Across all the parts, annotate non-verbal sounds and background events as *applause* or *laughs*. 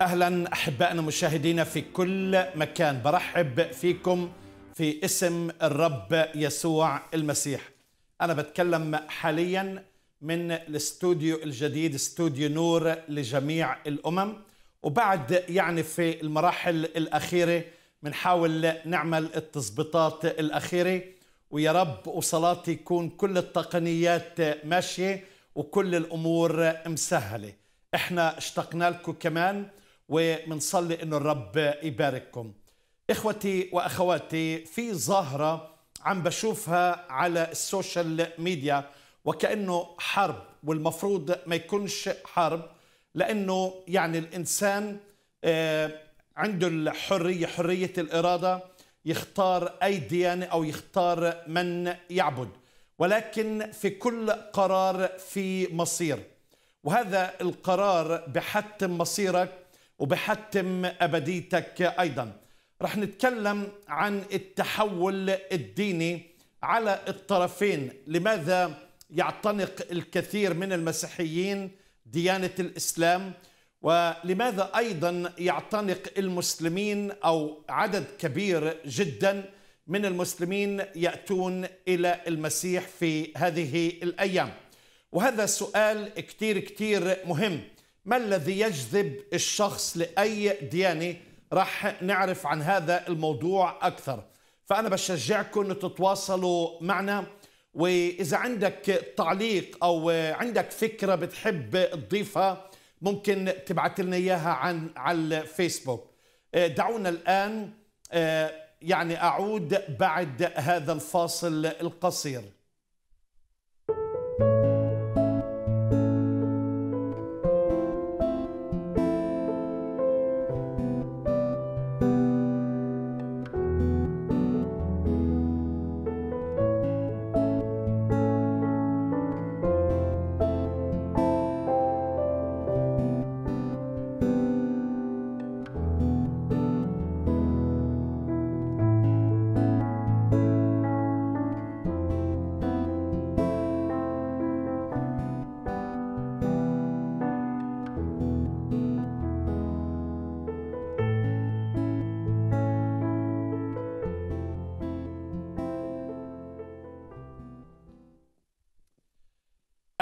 اهلا احبائنا مشاهدينا في كل مكان برحب فيكم في اسم الرب يسوع المسيح انا بتكلم حاليا من الاستوديو الجديد استوديو نور لجميع الامم وبعد يعني في المراحل الاخيره بنحاول نعمل التظبيطات الاخيره ويا رب وصلاتي يكون كل التقنيات ماشيه وكل الامور مسهله احنا اشتقنا لكم كمان ومنصلي انه الرب يبارككم اخوتي واخواتي في ظاهره عم بشوفها على السوشيال ميديا وكانه حرب والمفروض ما يكونش حرب لانه يعني الانسان آه، عنده الحريه حريه الاراده يختار اي ديانه او يختار من يعبد ولكن في كل قرار في مصير وهذا القرار بحتم مصيرك وبحتم أبديتك أيضا رح نتكلم عن التحول الديني على الطرفين لماذا يعتنق الكثير من المسيحيين ديانة الإسلام ولماذا أيضا يعتنق المسلمين أو عدد كبير جدا من المسلمين يأتون إلى المسيح في هذه الأيام وهذا سؤال كتير كتير مهم ما الذي يجذب الشخص لأي ديانة رح نعرف عن هذا الموضوع أكثر فأنا بشجعكم تتواصلوا معنا وإذا عندك تعليق أو عندك فكرة بتحب تضيفها ممكن تبعت لنا إياها عن على الفيسبوك آه، دعونا الآن آه، يعني أعود بعد هذا الفاصل القصير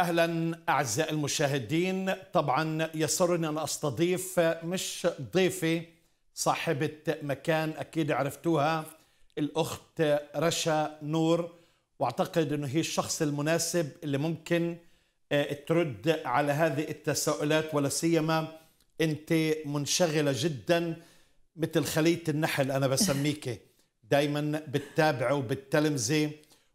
اهلا اعزائي المشاهدين طبعا يسرني ان استضيف مش ضيفي صاحبه مكان اكيد عرفتوها الاخت رشا نور واعتقد انه هي الشخص المناسب اللي ممكن آه، ترد على هذه التساؤلات ولا سيما انت منشغله جدا مثل خليه النحل انا بسميكي *laughs* دائما بتتابعي وبتلمزي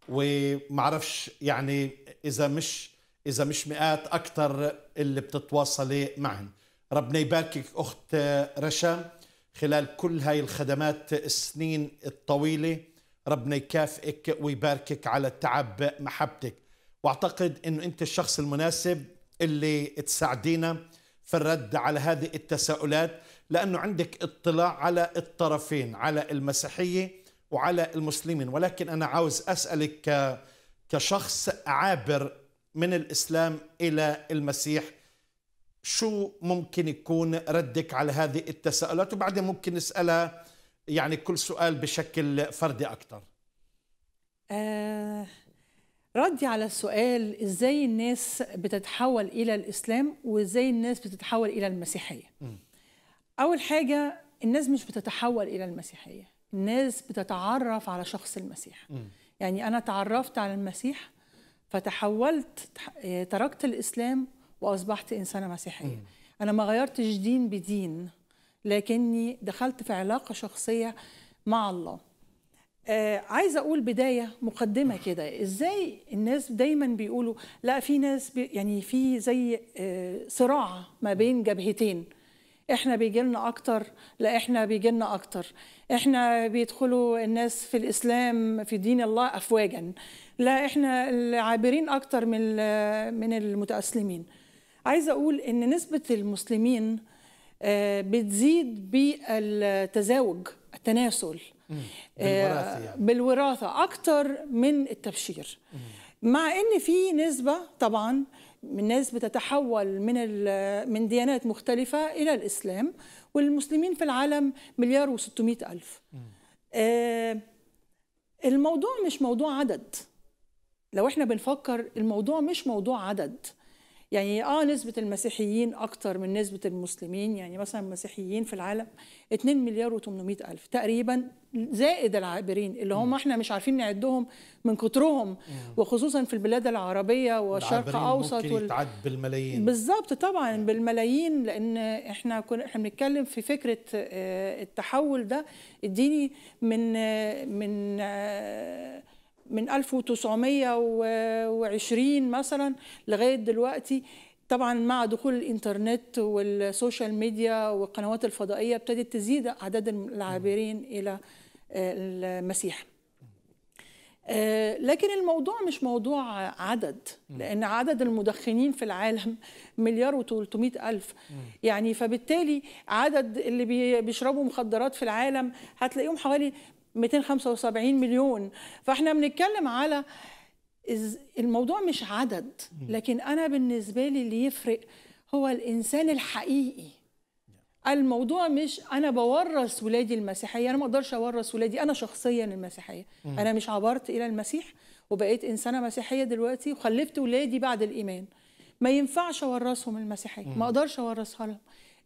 ومعرفش يعني اذا مش اذا مش مئات اكثر اللي بتتواصلي معهم ربنا يباركك اخت رشا خلال كل هاي الخدمات السنين الطويله ربنا يكافئك ويباركك على تعب محبتك واعتقد انه انت الشخص المناسب اللي تساعدينا في الرد على هذه التساؤلات لانه عندك اطلاع على الطرفين على المسيحيه وعلى المسلمين ولكن انا عاوز اسالك كشخص عابر من الإسلام إلى المسيح شو ممكن يكون ردك على هذه التساؤلات وبعدين ممكن نسألها يعني كل سؤال بشكل فردي أكثر آه ردي على السؤال إزاي الناس بتتحول إلى الإسلام وإزاي الناس بتتحول إلى المسيحية م. أول حاجة الناس مش بتتحول إلى المسيحية الناس بتتعرف على شخص المسيح م. يعني أنا تعرفت على المسيح فتحولت آه، تركت الاسلام واصبحت انسانه مسيحيه انا ما غيرتش دين بدين لكني دخلت في علاقه شخصيه مع الله آه عايزه اقول بدايه مقدمه كده ازاي الناس دايما بيقولوا لا في ناس بي يعني في زي آه صراع ما بين جبهتين احنا بيجي لنا اكتر لا احنا بيجي لنا اكتر احنا بيدخلوا الناس في الاسلام في دين الله افواجا لا احنا العابرين اكتر من من المتأسلمين عايزه اقول ان نسبه المسلمين آه، بتزيد بالتزاوج التناسل آه، بالوراثة, يعني. بالوراثه اكتر من التبشير مع ان في نسبه طبعا من ناس بتتحول من من ديانات مختلفه الى الاسلام والمسلمين في العالم مليار و600 الف آه، الموضوع مش موضوع عدد لو احنا بنفكر الموضوع مش موضوع عدد يعني اه نسبة المسيحيين أكتر من نسبة المسلمين يعني مثلا المسيحيين في العالم 2 مليار و800 ألف تقريبا زائد العابرين اللي هم احنا مش عارفين نعدهم من كترهم وخصوصا في البلاد العربية والشرق أوسط ممكن وال... يتعد بالملايين بالظبط طبعا بالملايين لأن احنا كنا احنا بنتكلم في فكرة آه، التحول ده الديني من آه، من آه، من 1920 مثلا لغايه دلوقتي طبعا مع دخول الانترنت والسوشيال ميديا والقنوات الفضائيه ابتدت تزيد عدد العابرين الى آه، المسيح آه، لكن الموضوع مش موضوع عدد لأن عدد المدخنين في العالم *laughs* مليار و ألف يعني فبالتالي عدد اللي بيشربوا مخدرات في العالم هتلاقيهم حوالي 275 مليون فاحنا بنتكلم على الموضوع مش عدد لكن انا بالنسبه لي اللي يفرق هو الانسان الحقيقي الموضوع مش انا بورث ولادي المسيحيه انا ما اقدرش اورث ولادي انا شخصيا المسيحيه انا مش عبرت الى المسيح وبقيت انسانه مسيحيه دلوقتي وخلفت ولادي بعد الايمان ما ينفعش اورثهم المسيحيه ما اقدرش اورثها لهم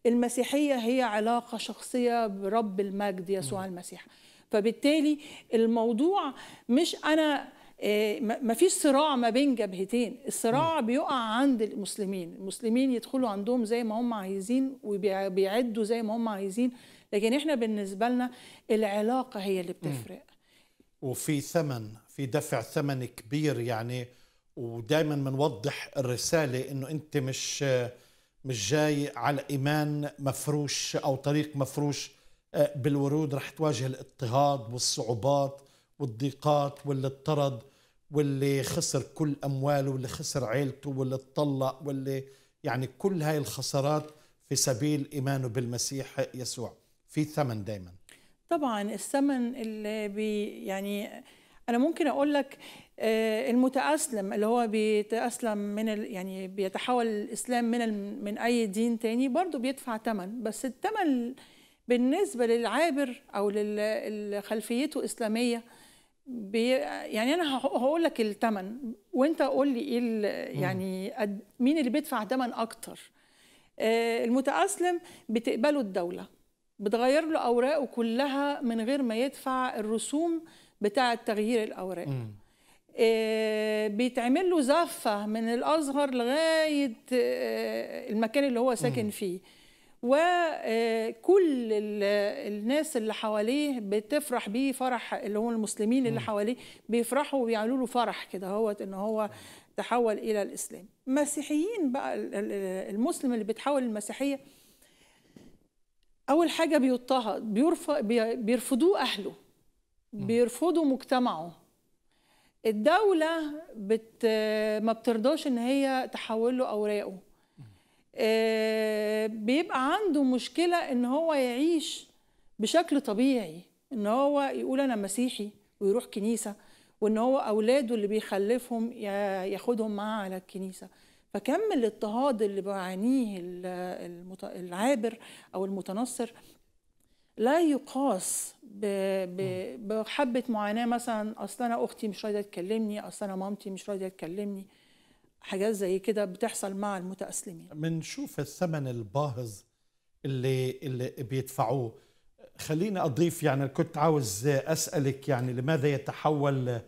المسيحيه هي علاقه شخصيه برب المجد يسوع المسيح فبالتالي الموضوع مش أنا آه، ما فيش صراع ما بين جبهتين الصراع م. بيقع عند المسلمين المسلمين يدخلوا عندهم زي ما هم عايزين وبيعدوا زي ما هم عايزين لكن احنا بالنسبة لنا العلاقة هي اللي بتفرق وفي ثمن في دفع ثمن كبير يعني ودائما بنوضح الرسالة انه انت مش مش جاي على ايمان مفروش او طريق مفروش آه، بالورود رح تواجه الاضطهاد والصعوبات والضيقات واللي اضطرد واللي خسر كل امواله واللي خسر عيلته واللي اتطلق واللي يعني كل هاي الخسارات في سبيل ايمانه بالمسيح يسوع في ثمن دايما طبعا الثمن اللي بي يعني انا ممكن اقول لك آه، المتأسلم اللي هو بيتأسلم من ال يعني بيتحول الإسلام من ال من أي دين تاني برضه بيدفع ثمن بس الثمن بالنسبه للعابر او خلفيته اسلاميه بي يعني انا هقول لك الثمن وانت قول لي ايه يعني مين اللي بيدفع ثمن اكتر آه، المتأسلم بتقبله الدولة بتغير له أوراقه كلها من غير ما يدفع الرسوم بتاعة تغيير الأوراق آه، بيتعمل له زفة من الأزهر لغاية آه، المكان اللي هو ساكن فيه وكل آه، الناس اللي حواليه بتفرح بيه فرح اللي هم المسلمين اللي حواليه بيفرحوا وبيعملوا له فرح كده هوت ان هو تحول الى الاسلام مسيحيين بقى المسلم اللي بيتحول للمسيحيه اول حاجه بيضطهد بيرفضوه اهله بيرفضوا مجتمعه الدوله بت ما بترضاش ان هي تحول له اوراقه آه، بيبقى عنده مشكلة إن هو يعيش بشكل طبيعي إن هو يقول أنا مسيحي ويروح كنيسة وإن هو أولاده اللي بيخلفهم ياخدهم معاه على الكنيسة فكم الاضطهاد اللي بعانيه العابر أو المتنصر لا يقاس بحبة معاناة مثلا أصل أنا أختي مش راضية تكلمني أصل أنا مامتي مش راضية تكلمني حاجات زي كده بتحصل مع المتأسلمين بنشوف الثمن الباهظ اللي اللي بيدفعوه خليني أضيف يعني كنت عاوز أسألك يعني لماذا يتحول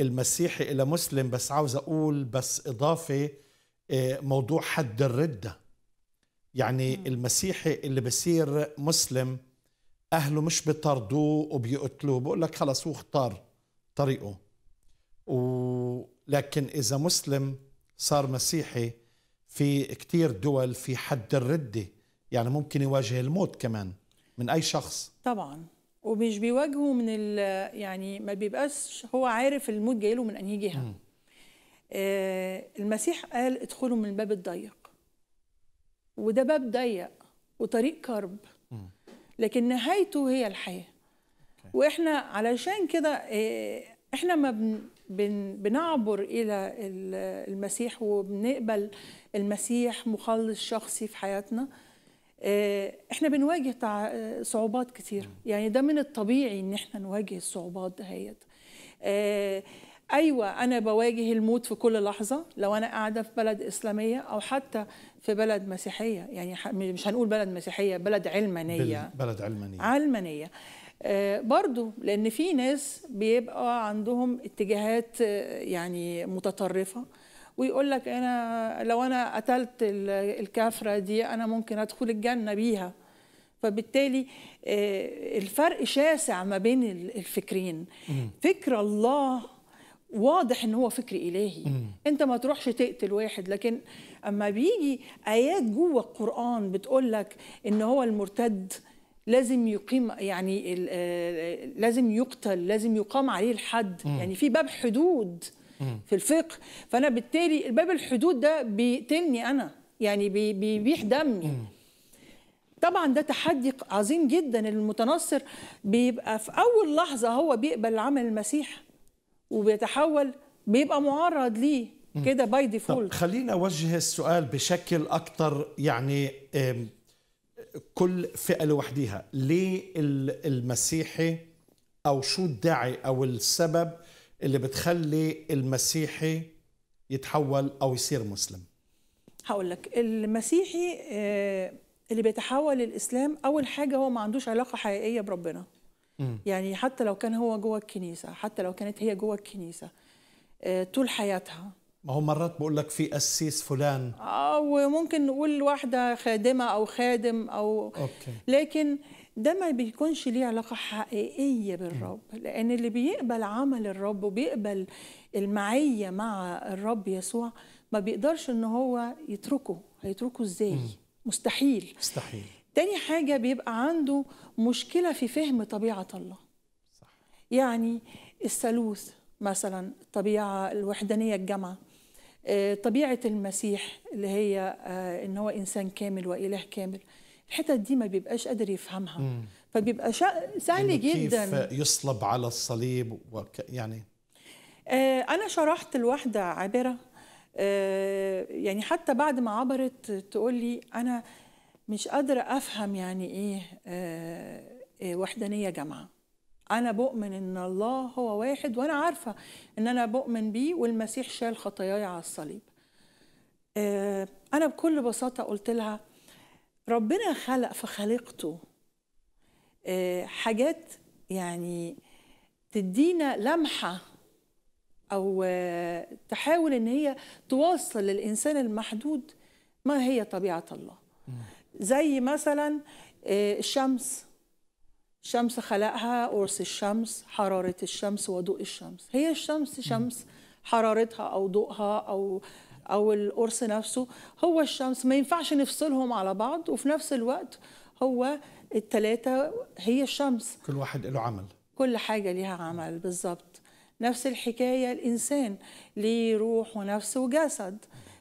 المسيحي إلى مسلم بس عاوز أقول بس إضافة آه، موضوع حد الردة يعني م. المسيحي اللي بصير مسلم أهله مش بيطردوه وبيقتلوه بقول لك خلص هو اختار طريقه ولكن إذا مسلم صار مسيحي في كتير دول في حد الردة يعني ممكن يواجه الموت كمان من أي شخص طبعا ومش بيواجهه من ال يعني ما بيبقاش هو عارف الموت جاي له من أنهي جهة آه المسيح قال ادخلوا من الباب الضيق وده باب ضيق وطريق كرب لكن نهايته هي الحياه واحنا علشان كده آه، احنا ما بن بنعبر إلى المسيح وبنقبل المسيح مخلص شخصي في حياتنا آه، احنا بنواجه آه، صعوبات كتير يعني ده من الطبيعي ان احنا نواجه الصعوبات دهيت اه ايوه انا بواجه الموت في كل لحظه لو انا قاعده في بلد اسلاميه او حتى في بلد مسيحيه يعني مش هنقول بلد مسيحيه بلد علمانيه بلد علمانيه علمانيه آه، برضو لأن في ناس بيبقى عندهم اتجاهات آه، يعني متطرفة ويقول لك أنا لو أنا قتلت الكافرة دي أنا ممكن أدخل الجنة بيها فبالتالي آه، الفرق شاسع ما بين الفكرين فكر الله واضح ان هو فكر الهي مم. انت ما تروحش تقتل واحد لكن اما بيجي ايات جوه القران بتقول لك ان هو المرتد لازم يقيم يعني آه، آه، لازم يقتل لازم يقام عليه الحد م. يعني في باب حدود م. في الفقه فانا بالتالي باب الحدود ده بيقتلني انا يعني بيبيح دمي طبعا ده تحدي عظيم جدا المتنصر بيبقى في اول لحظه هو بيقبل عمل المسيح وبيتحول بيبقى معرض ليه كده باي ديفولت خلينا اوجه السؤال بشكل اكثر يعني كل فئة لوحديها ليه المسيحي أو شو الداعي أو السبب اللي بتخلي المسيحي يتحول أو يصير مسلم هقول لك المسيحي آه، اللي بيتحول للإسلام أول حاجة هو ما عندوش علاقة حقيقية بربنا م. يعني حتى لو كان هو جوه الكنيسة حتى لو كانت هي جوه الكنيسة آه، طول حياتها ما هو مرات بقول لك في قسيس فلان او آه، ممكن نقول واحده خادمه او خادم او أوكي. لكن ده ما بيكونش ليه علاقه حقيقيه بالرب لان اللي بيقبل عمل الرب وبيقبل المعيه مع الرب يسوع ما بيقدرش ان هو يتركه هيتركه ازاي مستحيل مستحيل تاني حاجه بيبقى عنده مشكله في فهم طبيعه الله صح. يعني الثالوث مثلا الطبيعه الوحدانيه الجامعه آه، طبيعة المسيح اللي هي آه، إن هو إنسان كامل وإله كامل الحتت دي ما بيبقاش قادر يفهمها مم. فبيبقى شا... سهل جدا كيف يصلب على الصليب وك... يعني آه، أنا شرحت لواحدة عابرة يعني حتى بعد ما عبرت تقول لي أنا مش قادرة أفهم يعني إيه وحدانية جامعة انا بؤمن ان الله هو واحد وانا عارفه ان انا بؤمن بيه والمسيح شال خطاياي على الصليب آه، انا بكل بساطه قلت لها ربنا خلق في خليقته آه، حاجات يعني تدينا لمحه او آه، تحاول ان هي توصل للانسان المحدود ما هي طبيعه الله زي مثلا الشمس شمس خلقها قرص الشمس حرارة الشمس وضوء الشمس هي الشمس شمس حرارتها أو ضوءها أو أو القرص نفسه هو الشمس ما ينفعش نفصلهم على بعض وفي نفس الوقت هو التلاتة هي الشمس كل واحد له عمل كل حاجة ليها عمل بالظبط نفس الحكاية الإنسان ليه روح ونفس وجسد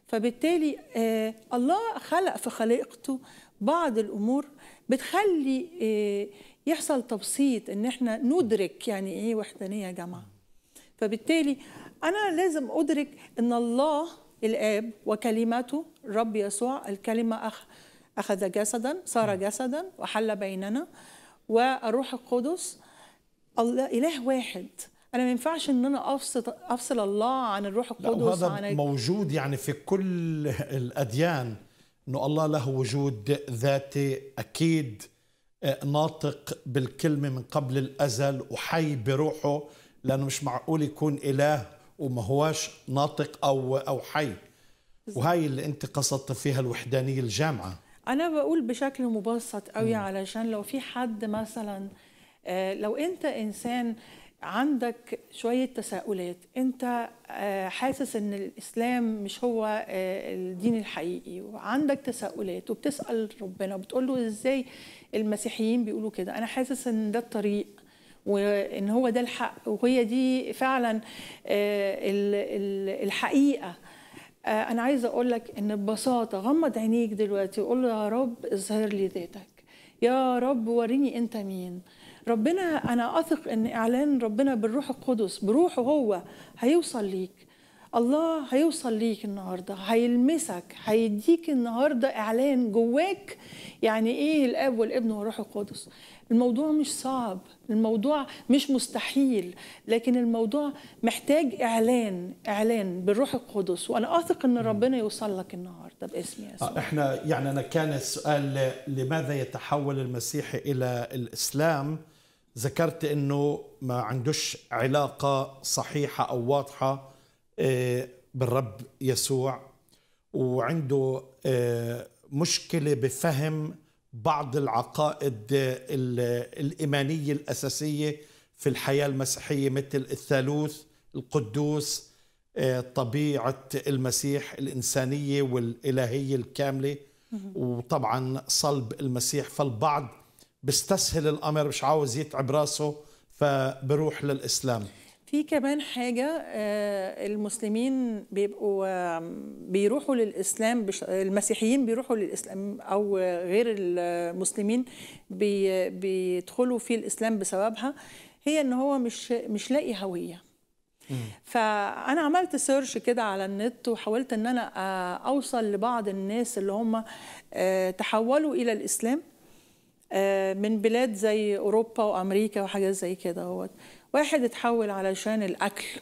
فبالتالي آه الله خلق في خليقته بعض الأمور بتخلي آه يحصل تبسيط ان احنا ندرك يعني ايه وحدانيه يا جماعه فبالتالي انا لازم ادرك ان الله الاب وكلمته الرب يسوع الكلمه أخ اخذ جسدا صار نعم. جسدا وحل بيننا والروح القدس الله اله واحد انا ما ينفعش ان انا افصل افصل الله عن الروح القدس لا وهذا عن موجود يعني في كل الاديان انه الله له وجود ذاتي اكيد ناطق بالكلمة من قبل الأزل وحي بروحه لأنه مش معقول يكون إله وما هواش ناطق أو, أو حي وهي اللي أنت قصدت فيها الوحدانية الجامعة أنا بقول بشكل مبسط قوي علشان لو في حد مثلا آه، لو أنت إنسان عندك شوية تساؤلات أنت آه، حاسس أن الإسلام مش هو آه، الدين الحقيقي وعندك تساؤلات وبتسأل ربنا وبتقول له إزاي المسيحيين بيقولوا كده انا حاسس ان ده الطريق وان هو ده الحق وهي دي فعلا آه، الحقيقه آه، انا عايزه اقول لك ان ببساطه غمض عينيك دلوقتي وقول له يا رب اظهر لي ذاتك يا رب وريني انت مين ربنا انا اثق ان اعلان ربنا بالروح القدس بروحه هو هيوصل ليك الله هيوصل ليك النهارده هيلمسك هيديك النهارده اعلان جواك يعني ايه الاب والابن والروح القدس الموضوع مش صعب الموضوع مش مستحيل لكن الموضوع محتاج اعلان اعلان بالروح القدس وانا اثق ان ربنا يوصل لك النهارده باسم يسوع آه، احنا يعني انا كان السؤال لماذا يتحول المسيحي الى الاسلام ذكرت انه ما عندوش علاقه صحيحه او واضحه آه، بالرب يسوع وعنده آه، مشكله بفهم بعض العقائد الايمانيه الاساسيه في الحياه المسيحيه مثل الثالوث القدوس آه، طبيعه المسيح الانسانيه والالهيه الكامله وطبعا صلب المسيح فالبعض بيستسهل الامر مش عاوز يتعب راسه فبروح للاسلام في كمان حاجة آه، المسلمين بيبقوا بيروحوا للإسلام المسيحيين بيروحوا للإسلام أو غير المسلمين بيدخلوا في الإسلام بسببها هي إن هو مش مش لاقي هوية فانا عملت سيرش كده على النت وحاولت ان انا آه، اوصل لبعض الناس اللي هم آه، تحولوا الى الاسلام من بلاد زي اوروبا وامريكا وحاجات زي كده واحد تحول علشان الأكل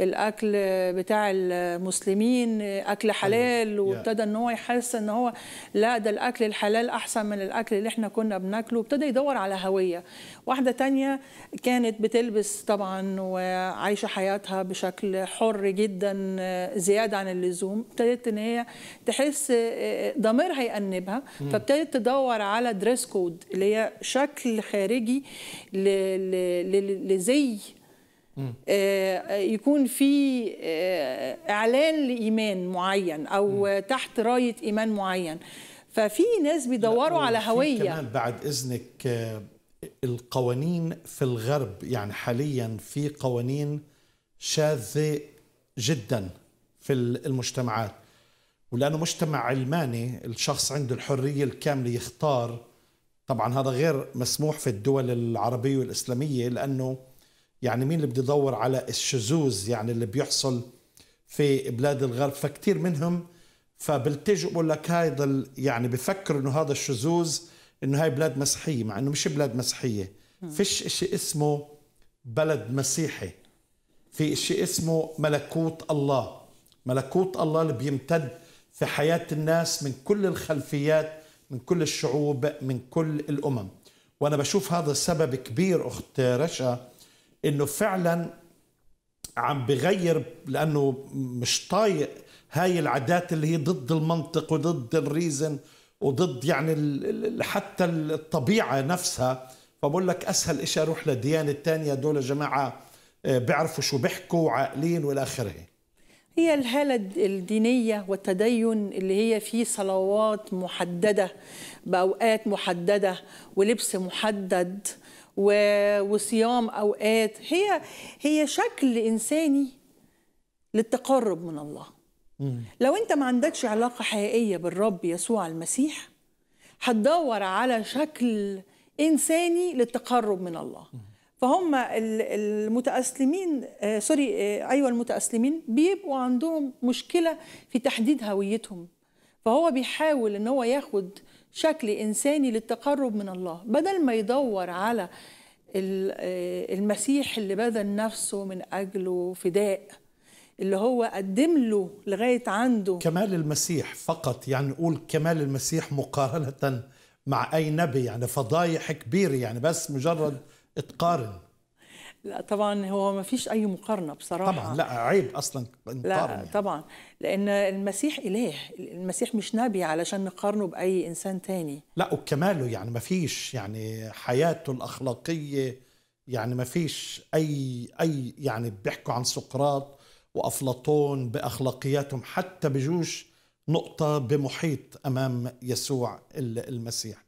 الاكل بتاع المسلمين اكل حلال وابتدى ان هو يحس ان هو لا ده الاكل الحلال احسن من الاكل اللي احنا كنا بناكله وابتدى يدور على هويه واحده تانية كانت بتلبس طبعا وعايشه حياتها بشكل حر جدا زياده عن اللزوم ابتدت ان هي تحس ضميرها يأنبها فابتدت تدور على دريس كود اللي هي شكل خارجي لزي آه، يكون في آه، اعلان لايمان معين او تحت رايه ايمان معين ففي ناس بيدوروا على هويه كمان بعد اذنك آه، القوانين في الغرب يعني حاليا في قوانين شاذه جدا في المجتمعات ولانه مجتمع علماني الشخص عنده الحريه الكامله يختار طبعا هذا غير مسموح في الدول العربيه والاسلاميه لانه يعني مين اللي بده يدور على الشذوذ يعني اللي بيحصل في بلاد الغرب فكتير منهم فبلتجوا بقول لك هذا يعني بفكروا انه هذا الشذوذ انه هاي بلاد مسيحيه مع انه مش بلاد مسيحيه فيش شيء اسمه بلد مسيحي في شيء اسمه ملكوت الله ملكوت الله اللي بيمتد في حياة الناس من كل الخلفيات من كل الشعوب من كل الأمم وأنا بشوف هذا سبب كبير أخت رشا انه فعلا عم بغير لانه مش طايق هاي العادات اللي هي ضد المنطق وضد الريزن وضد يعني حتى الطبيعه نفسها فبقول لك اسهل شيء اروح للديانه الثانيه دول جماعه آه، بيعرفوا شو بيحكوا وعاقلين والى اخره هي الهالة الدينية والتدين اللي هي فيه صلوات محددة بأوقات محددة ولبس محدد وصيام اوقات هي هي شكل انساني للتقرب من الله مم. لو انت ما عندكش علاقه حقيقيه بالرب يسوع المسيح هتدور على شكل انساني للتقرب من الله مم. فهم المتأسلمين آه، سوري آه، أيوة المتأسلمين بيبقوا عندهم مشكلة في تحديد هويتهم فهو بيحاول ان هو ياخد شكل إنساني للتقرب من الله بدل ما يدور على آه، المسيح اللي بذل نفسه من أجله فداء اللي هو قدم له لغاية عنده كمال المسيح فقط يعني نقول كمال المسيح مقارنة مع أي نبي يعني فضايح كبيرة يعني بس مجرد تقارن لا طبعا هو ما فيش اي مقارنه بصراحه طبعا لا عيب اصلا نقارن لا يعني. طبعا لان المسيح اله المسيح مش نبي علشان نقارنه باي انسان تاني لا وكماله يعني ما فيش يعني حياته الاخلاقيه يعني ما فيش اي اي يعني بيحكوا عن سقراط وافلاطون باخلاقياتهم حتى بجوش نقطه بمحيط امام يسوع المسيح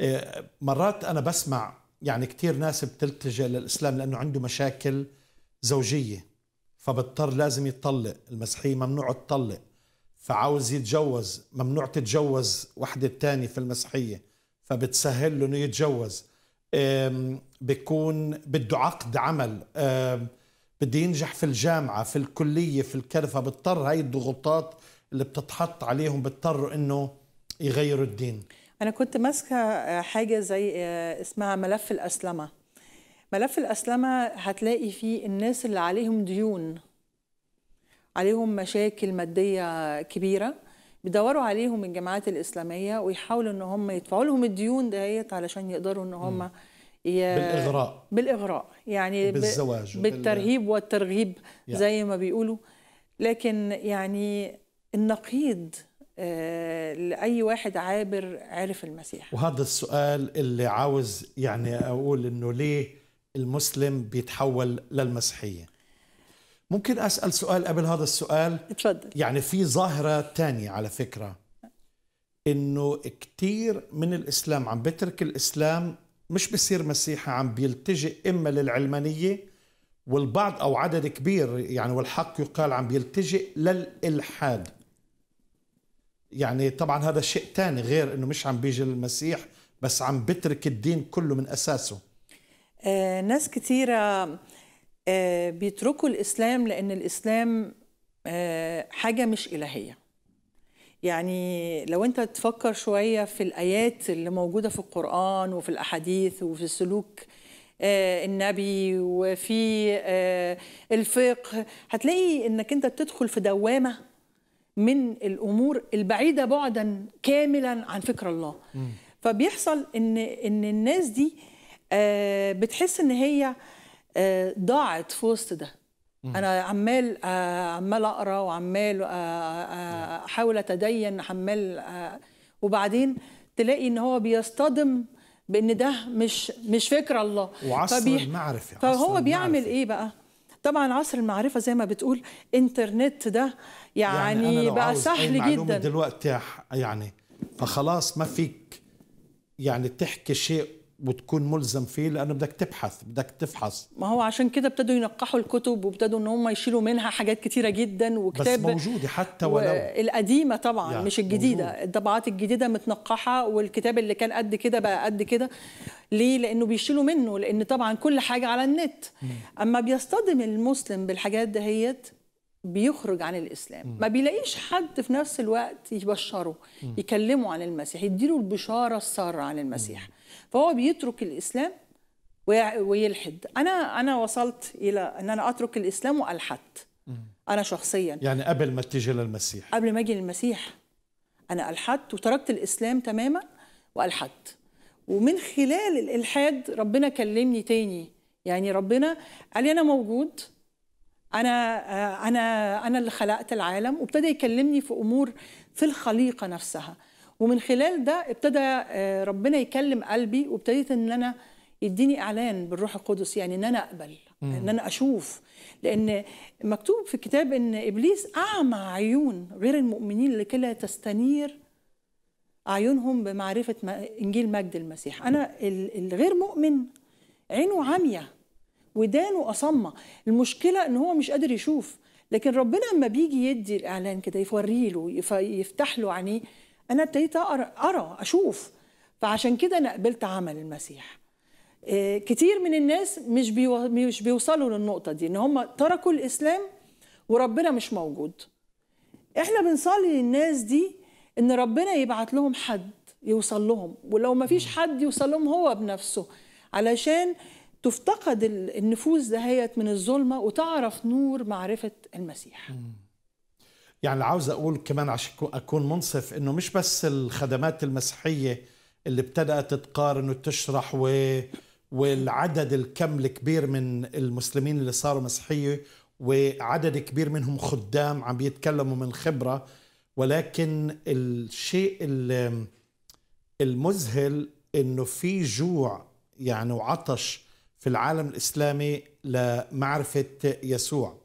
آه، مرات انا بسمع يعني كثير ناس بتلتجئ للإسلام لأنه عنده مشاكل زوجية فبضطر لازم يطلق المسيحية ممنوع تطلق فعاوز يتجوز ممنوع تتجوز وحدة تانية في المسيحية فبتسهل له انه يتجوز بيكون بده عقد عمل بده ينجح في الجامعة في الكلية في الكذا فبضطر هاي الضغوطات اللي بتتحط عليهم بيضطروا انه يغيروا الدين انا كنت ماسكه آه، حاجه زي آه، اسمها ملف الاسلمه ملف الاسلمه هتلاقي فيه الناس اللي عليهم ديون عليهم مشاكل ماديه كبيره بيدوروا عليهم الجماعات الاسلاميه ويحاولوا ان هم يدفعوا لهم الديون دهيت علشان يقدروا ان هم ي... بالاغراء بالاغراء يعني بالزواج بالترهيب بال... والترغيب زي ما بيقولوا لكن يعني النقيض آه، لأي واحد عابر عرف المسيح وهذا السؤال اللي عاوز يعني أقول إنه ليه المسلم بيتحول للمسيحية ممكن أسأل سؤال قبل هذا السؤال اتفضل يعني في ظاهرة تانية على فكرة إنه كتير من الإسلام عم بترك الإسلام مش بصير مسيحي عم بيلتجئ إما للعلمانية والبعض أو عدد كبير يعني والحق يقال عم بيلتجئ للإلحاد يعني طبعا هذا شيء ثاني غير انه مش عم بيجي المسيح بس عم بترك الدين كله من اساسه آه ناس كثيره آه بيتركوا الاسلام لان الاسلام آه حاجه مش الهيه يعني لو انت تفكر شويه في الايات اللي موجوده في القران وفي الاحاديث وفي سلوك آه، النبي وفي آه، الفقه هتلاقي انك انت بتدخل في دوامه من الامور البعيده بعدا كاملا عن فكر الله فبيحصل ان ان الناس دي آه، بتحس ان هي آه، ضاعت في وسط ده انا عمال آه، عمال اقرا وعمال احاول اتدين عمال وبعدين تلاقي ان هو بيصطدم بان ده مش مش فكر الله وعصر فبي... المعرفه فهو عصر بيعمل المعرفة. ايه بقى طبعا عصر المعرفه زي ما بتقول انترنت ده يعني, يعني بقى سهل جدا دلوقتي يعني فخلاص ما فيك يعني تحكي شيء وتكون ملزم فيه لانه بدك تبحث بدك تفحص ما هو عشان كده ابتدوا ينقحوا الكتب وابتدوا ان هم يشيلوا منها حاجات كتيره جدا وكتاب بس موجوده حتى ولو القديمه طبعا يعني مش الجديده موجود. الطبعات الجديده متنقحه والكتاب اللي كان قد كده بقى قد كده ليه لانه بيشيلوا منه لان طبعا كل حاجه على النت م. اما بيصطدم المسلم بالحاجات دهيت بيخرج عن الاسلام ما بيلاقيش حد في نفس الوقت يبشره يكلمه عن المسيح يديله البشاره الساره عن المسيح فهو بيترك الاسلام ويلحد انا انا وصلت الى ان انا اترك الاسلام والحد انا شخصيا يعني قبل ما تيجي للمسيح قبل ما اجي للمسيح انا الحدت وتركت الاسلام تماما والحدت ومن خلال الالحاد ربنا كلمني تاني يعني ربنا قال لي انا موجود انا آه، انا انا اللي خلقت العالم وابتدى يكلمني في امور في الخليقه نفسها ومن خلال ده ابتدى آه، ربنا يكلم قلبي وابتديت ان انا يديني اعلان بالروح القدس يعني ان انا اقبل مم. ان انا اشوف لان مكتوب في الكتاب ان ابليس اعمى عيون غير المؤمنين لكلا تستنير اعينهم بمعرفه انجيل مجد المسيح انا الغير مؤمن عينه عامية ودانه أصمة المشكلة إن هو مش قادر يشوف لكن ربنا لما بيجي يدي الإعلان كده يوري له يفتح له عينيه أنا ابتديت أقرأ أرى أشوف فعشان كده أنا قبلت عمل المسيح آه، كتير من الناس مش مش بيوصلوا للنقطه دي ان هم تركوا الاسلام وربنا مش موجود احنا بنصلي للناس دي ان ربنا يبعت لهم حد يوصل لهم ولو ما فيش حد يوصل لهم هو بنفسه علشان تفتقد النفوس دهيت من الظلمة وتعرف نور معرفة المسيح يعني اللي عاوز أقول كمان عشان أكون منصف أنه مش بس الخدمات المسيحية اللي ابتدأت تقارن وتشرح و... والعدد الكم الكبير من المسلمين اللي صاروا مسيحية وعدد كبير منهم خدام عم بيتكلموا من خبرة ولكن الشيء المذهل انه في جوع يعني وعطش في العالم الإسلامي لمعرفة يسوع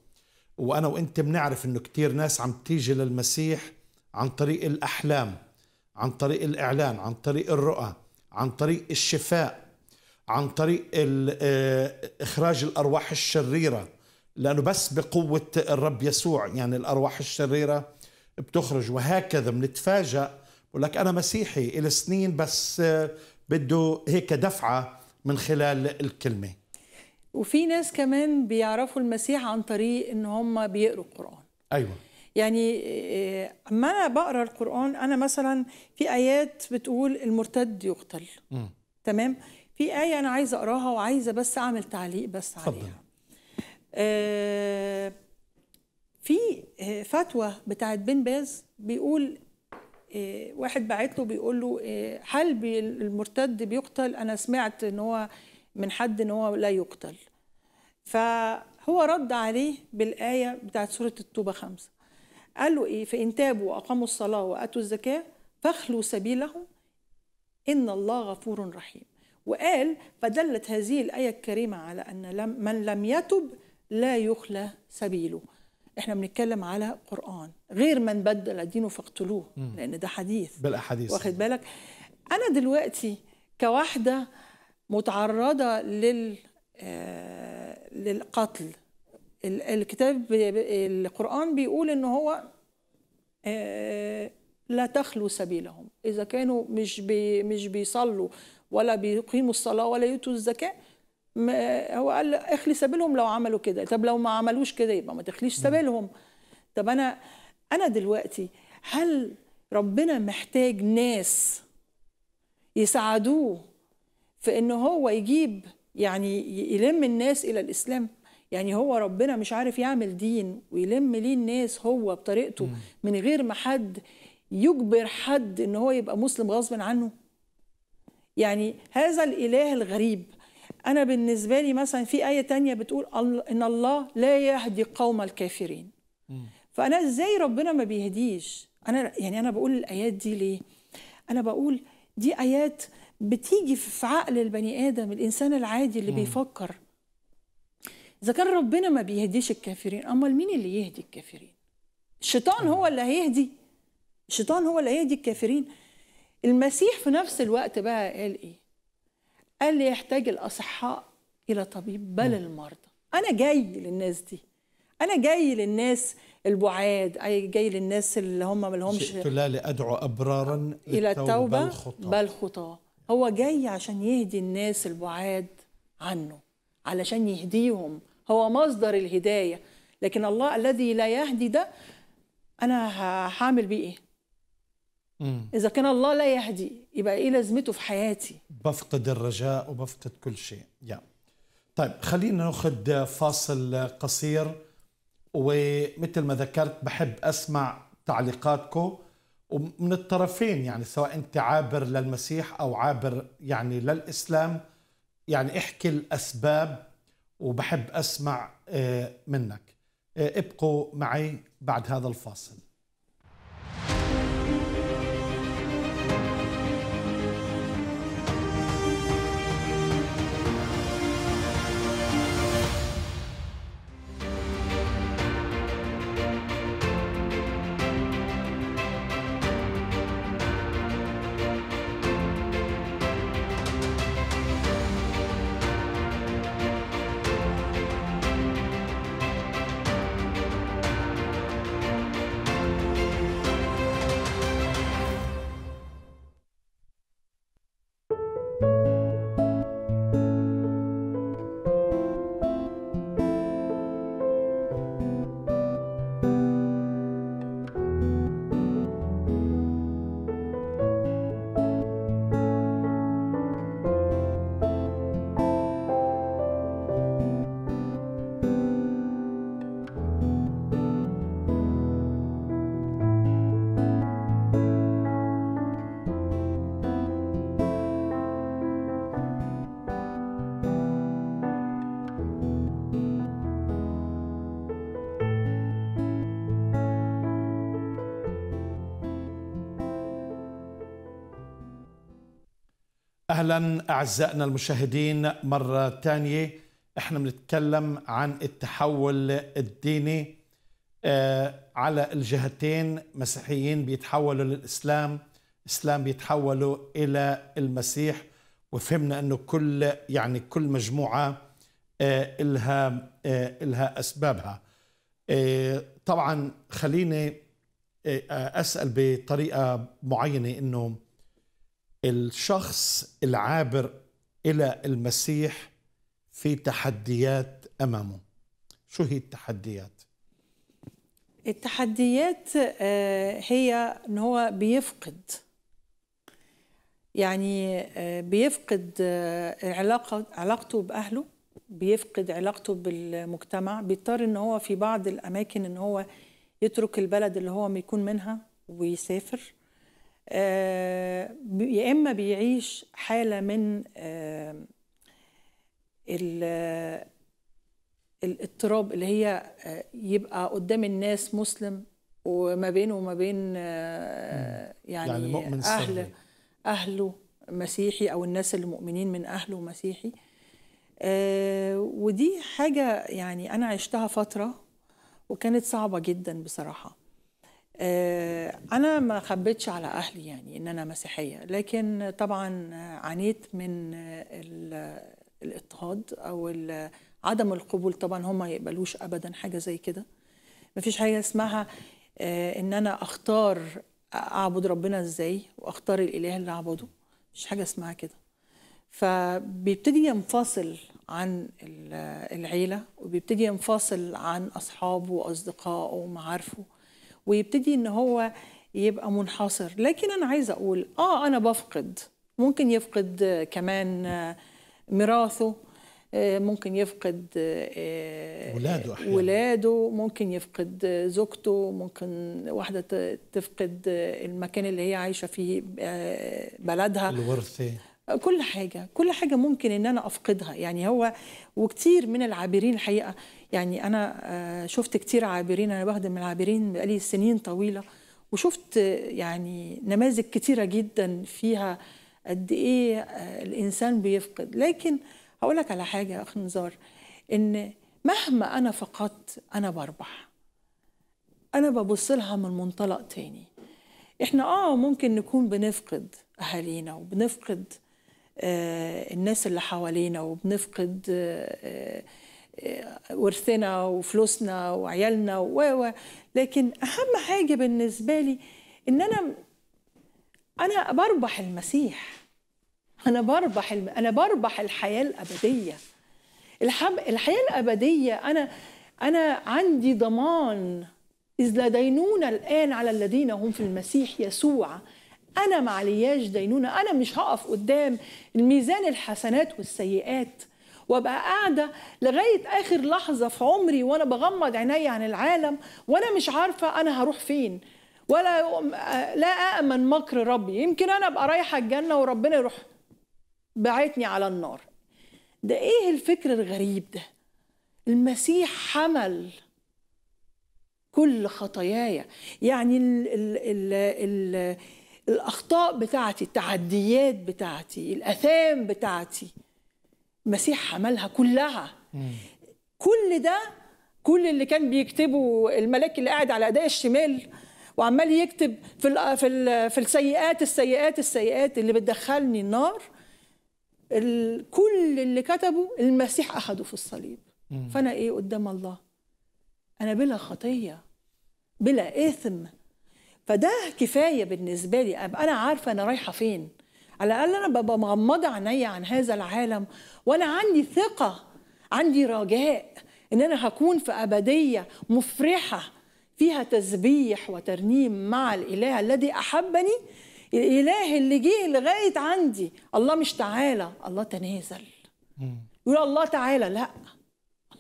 وأنا وأنت بنعرف أنه كتير ناس عم تيجي للمسيح عن طريق الأحلام عن طريق الإعلان عن طريق الرؤى عن طريق الشفاء عن طريق آه، إخراج الأرواح الشريرة لأنه بس بقوة الرب يسوع يعني الأرواح الشريرة بتخرج وهكذا بنتفاجأ بقول لك أنا مسيحي إلى سنين بس آه، بده هيك دفعة من خلال الكلمه وفي ناس كمان بيعرفوا المسيح عن طريق ان هم بيقروا القران ايوه يعني اما آه، انا بقرا القران انا مثلا في ايات بتقول المرتد يقتل م. تمام في ايه انا عايزه اقراها وعايزه بس اعمل تعليق بس عليها آه في آه، فتوى بتاعت بن باز بيقول إيه، واحد بعت له بيقول له إيه، هل المرتد بيقتل انا سمعت ان هو من حد ان هو لا يقتل فهو رد عليه بالايه بتاعت سوره التوبه خمسه قال له ايه فان تابوا واقاموا الصلاه واتوا الزكاه فاخلوا سبيلهم ان الله غفور رحيم وقال فدلت هذه الايه الكريمه على ان من لم يتب لا يخلى سبيله احنا بنتكلم على قرآن غير من بدل دينه فاقتلوه لأن ده حديث بالأحاديث واخد بالك أنا دلوقتي كواحدة متعرضة لل آه، للقتل الكتاب القرآن بيقول إن هو آه، لا تخلو سبيلهم إذا كانوا مش بي مش بيصلوا ولا بيقيموا الصلاة ولا يؤتوا الزكاة هو قال إيه، اخلي سبيلهم لو عملوا كده طب لو ما عملوش كده يبقى ما تخليش سبيلهم طب انا انا دلوقتي هل ربنا محتاج ناس يساعدوه في ان هو يجيب يعني يلم الناس الى الاسلام يعني هو ربنا مش عارف يعمل دين ويلم ليه الناس هو بطريقته من غير ما حد يجبر حد ان هو يبقى مسلم غصب عنه يعني هذا الاله الغريب أنا بالنسبة لي مثلا في آية تانية بتقول إن الله لا يهدي قوم الكافرين فأنا إزاي ربنا ما بيهديش أنا يعني أنا بقول الآيات دي ليه أنا بقول دي آيات بتيجي في عقل البني آدم الإنسان العادي اللي بيفكر إذا كان ربنا ما بيهديش الكافرين أمال مين اللي يهدي الكافرين الشيطان هو اللي هيهدي الشيطان هو اللي هيهدي الكافرين المسيح في نفس الوقت بقى قال إيه قال لي يحتاج الأصحاء إلى طبيب بل المرضى أنا جاي للناس دي أنا جاي للناس البعاد أي جاي للناس اللي هم ما لهمش جئت لا لأدعو أبرارا إلى التوبة بل خطاة هو جاي عشان يهدي الناس البعاد عنه علشان يهديهم هو مصدر الهداية لكن الله الذي لا يهدي ده أنا هعمل بيه إيه مم. اذا كان الله لا يهدي يبقى ايه لازمته في حياتي بفقد الرجاء وبفقد كل شيء يا طيب خلينا ناخذ فاصل قصير ومثل ما ذكرت بحب اسمع تعليقاتكم ومن الطرفين يعني سواء انت عابر للمسيح او عابر يعني للاسلام يعني احكي الاسباب وبحب اسمع آه، منك آه، ابقوا معي بعد هذا الفاصل اهلا اعزائنا المشاهدين مره ثانيه احنا بنتكلم عن التحول الديني آه، على الجهتين مسيحيين بيتحولوا للاسلام اسلام بيتحولوا الى المسيح وفهمنا انه كل يعني كل مجموعه آه، الها آه، الها اسبابها طبعا خليني اسال بطريقه معينه انه الشخص العابر الى المسيح في تحديات امامه شو هي التحديات التحديات آه، هي ان هو بيفقد يعني آه، بيفقد آه، علاقه علاقته باهله بيفقد علاقته بالمجتمع بيضطر ان هو في بعض الاماكن ان هو يترك البلد اللي هو بيكون منها ويسافر آه، يا اما بيعيش حاله من آه، الاضطراب اللي هي آه، يبقى قدام الناس مسلم وما بينه وما بين يعني, يعني مؤمن أهل أهله مسيحي أو الناس اللي مؤمنين من أهله مسيحي ودي حاجة يعني أنا عشتها فترة وكانت صعبة جدا بصراحة آه، أنا ما خبيتش على أهلي يعني إن أنا مسيحية لكن طبعا عانيت من الاضطهاد أو عدم القبول طبعا هم ما يقبلوش أبدا حاجة زي كده مفيش حاجة اسمها آه، إن أنا أختار أعبد ربنا إزاي وأختار الإله اللي أعبده مش حاجة اسمها كده فبيبتدي ينفصل عن العيلة وبيبتدي ينفصل عن أصحابه وأصدقائه ومعارفه ويبتدي ان هو يبقى منحصر لكن انا عايزه اقول اه انا بفقد ممكن يفقد آه، كمان آه، ميراثه آه، ممكن يفقد ولاده أحيانا. ولاده ممكن يفقد زوجته ممكن واحده تفقد المكان اللي هي عايشه فيه بلدها الورثه كل حاجه كل حاجه ممكن ان انا افقدها يعني هو وكتير من العابرين الحقيقه يعني انا آه، شفت كتير عابرين انا بخدم العابرين بقالي سنين طويله وشفت يعني نماذج كتيره جدا فيها قد ايه آه، الانسان بيفقد لكن هقول لك على حاجه يا اخ نزار ان مهما انا فقدت انا بربح انا ببص لها من منطلق تاني احنا اه ممكن نكون بنفقد اهالينا وبنفقد آه، الناس اللي حوالينا وبنفقد آه، آه، ورثنا وفلوسنا وعيالنا و لكن اهم حاجه بالنسبه لي ان انا انا بربح المسيح انا بربح الم... انا بربح الحياه الابديه الحب... الحياه الابديه انا انا عندي ضمان اذ لدينونا الان على الذين هم في المسيح يسوع انا ما علياش دينونه انا مش هقف قدام الميزان الحسنات والسيئات وابقى قاعده لغايه اخر لحظه في عمري وانا بغمض عيني عن العالم وانا مش عارفه انا هروح فين ولا لا أأمن مكر ربي يمكن أنا أبقى رايحة الجنة وربنا يروح بعتني على النار ده إيه الفكر الغريب ده المسيح حمل كل خطاياي يعني ال ال ال ال الاخطاء بتاعتي التعديات بتاعتي الاثام بتاعتي المسيح حملها كلها كل ده كل اللي كان بيكتبه الملاك اللي قاعد على ايديه الشمال وعمال يكتب في في في السيئات السيئات السيئات اللي بتدخلني النار كل اللي كتبه المسيح اخده في الصليب فانا ايه قدام الله انا بلا خطيه بلا اثم فده كفايه بالنسبه لي ابقى انا عارفه انا رايحه فين على الاقل انا ببقى مغمضه عيني عن هذا العالم وانا عندي ثقه عندي رجاء ان انا هكون في ابديه مفرحه فيها تسبيح وترنيم مع الاله الذي احبني الاله اللي جه لغايه عندي الله مش تعالى الله تنازل يقول الله تعالى لا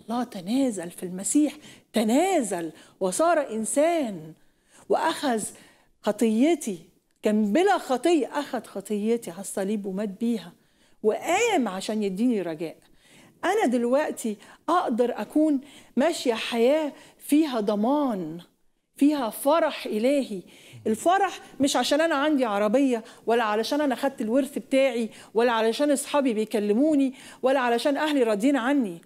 الله تنازل في المسيح تنازل وصار انسان واخذ خطيتي كان بلا خطيه اخذ خطيتي على الصليب ومات بيها وقام عشان يديني رجاء انا دلوقتي اقدر اكون ماشيه حياه فيها ضمان فيها فرح الهي الفرح مش عشان انا عندي عربيه ولا علشان انا خدت الورث بتاعي ولا علشان اصحابي بيكلموني ولا علشان اهلي راضيين عني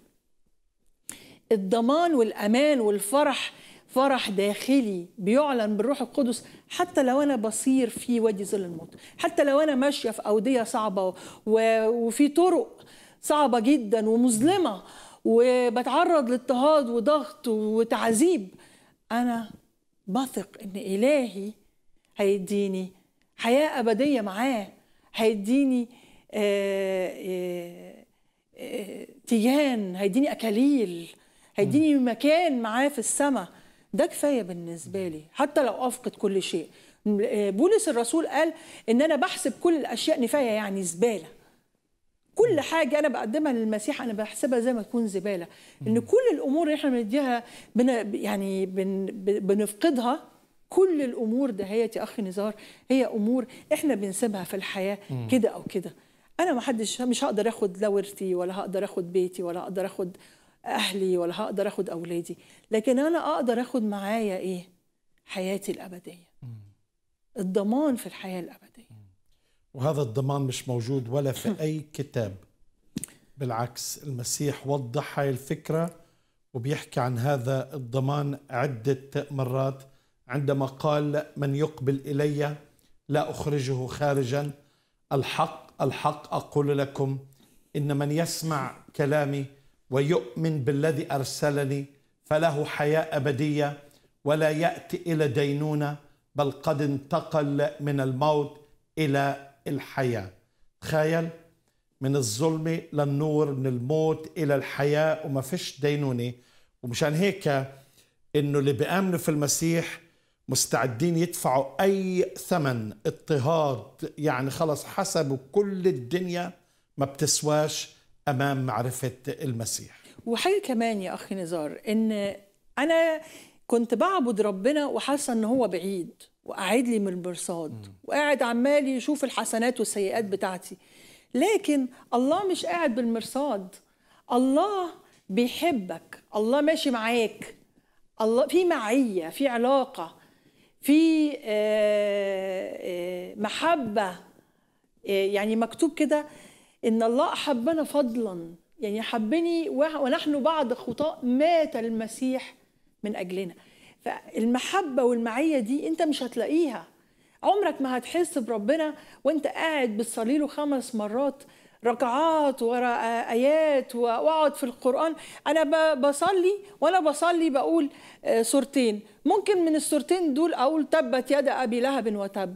الضمان والامان والفرح فرح داخلي بيعلن بالروح القدس حتى لو انا بصير في وادي ظل الموت حتى لو انا ماشيه في اوديه صعبه وفي طرق صعبه جدا ومظلمه وبتعرض لاضطهاد وضغط وتعذيب انا بثق ان الهي هيديني حياه ابديه معاه هيديني آه، آه، آه، تيجان هيديني اكاليل هيديني مكان معاه في السماء ده كفايه بالنسبه لي حتى لو افقد كل شيء آه، بولس الرسول قال ان انا بحسب كل الاشياء نفايه يعني زباله كل حاجة أنا بقدمها للمسيح أنا بحسبها زي ما تكون زبالة إن كل الأمور اللي إحنا بنديها بن يعني بن بنفقدها كل الأمور ده هي يا أخي نزار هي أمور إحنا بنسيبها في الحياة كده أو كده أنا ما حدش مش هقدر آخد لا ورثي ولا هقدر آخد بيتي ولا هقدر آخد اهلي ولا هقدر اخد اولادي لكن انا اقدر اخد معايا ايه حياتي الابديه الضمان في الحياه الابديه وهذا الضمان مش موجود ولا في اي كتاب بالعكس المسيح وضح هاي الفكره وبيحكي عن هذا الضمان عده مرات عندما قال من يقبل الي لا اخرجه خارجا الحق الحق اقول لكم ان من يسمع كلامي ويؤمن بالذي ارسلني فله حياه ابديه ولا ياتي الى دينونه بل قد انتقل من الموت الى الحياه تخيل من الظلمه للنور من الموت الى الحياه وما فيش دينونه ومشان هيك انه اللي بيامنوا في المسيح مستعدين يدفعوا اي ثمن اضطهاد يعني خلص حسبوا كل الدنيا ما بتسواش امام معرفه المسيح وحاجه كمان يا اخي نزار ان انا كنت بعبد ربنا وحاسه ان هو بعيد وقاعد لي من المرصاد وقاعد عمال يشوف الحسنات والسيئات بتاعتي لكن الله مش قاعد بالمرصاد الله بيحبك الله ماشي معاك الله في معيه في علاقه في آه، آه، محبه آه، يعني مكتوب كده ان الله احبنا فضلا يعني حبني ونحن بعض خطاء مات المسيح من اجلنا فالمحبه والمعيه دي انت مش هتلاقيها عمرك ما هتحس بربنا وانت قاعد بتصلي له خمس مرات ركعات ورا ايات واقعد في القران انا بصلي وانا بصلي بقول آه، سورتين ممكن من السورتين دول اقول تبت يد ابي لهب وتب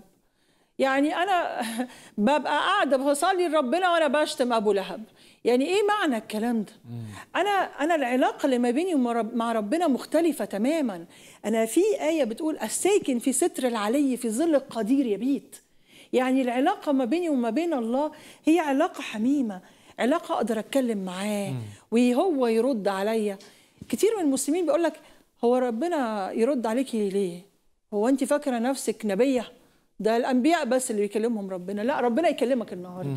يعني انا *laughs* ببقى قاعده بصلي لربنا وانا بشتم ابو لهب يعني ايه معنى الكلام ده انا انا العلاقه اللي ما بيني مع ربنا مختلفه تماما انا في ايه بتقول الساكن في ستر العلي في ظل القدير يبيت يعني العلاقه ما بيني وما بين الله هي علاقه حميمه علاقه اقدر اتكلم معاه وهو يرد عليا كتير من المسلمين بيقول لك هو ربنا يرد عليكي ليه هو انت فاكره نفسك نبيه ده الانبياء بس اللي يكلمهم ربنا لا ربنا يكلمك النهارده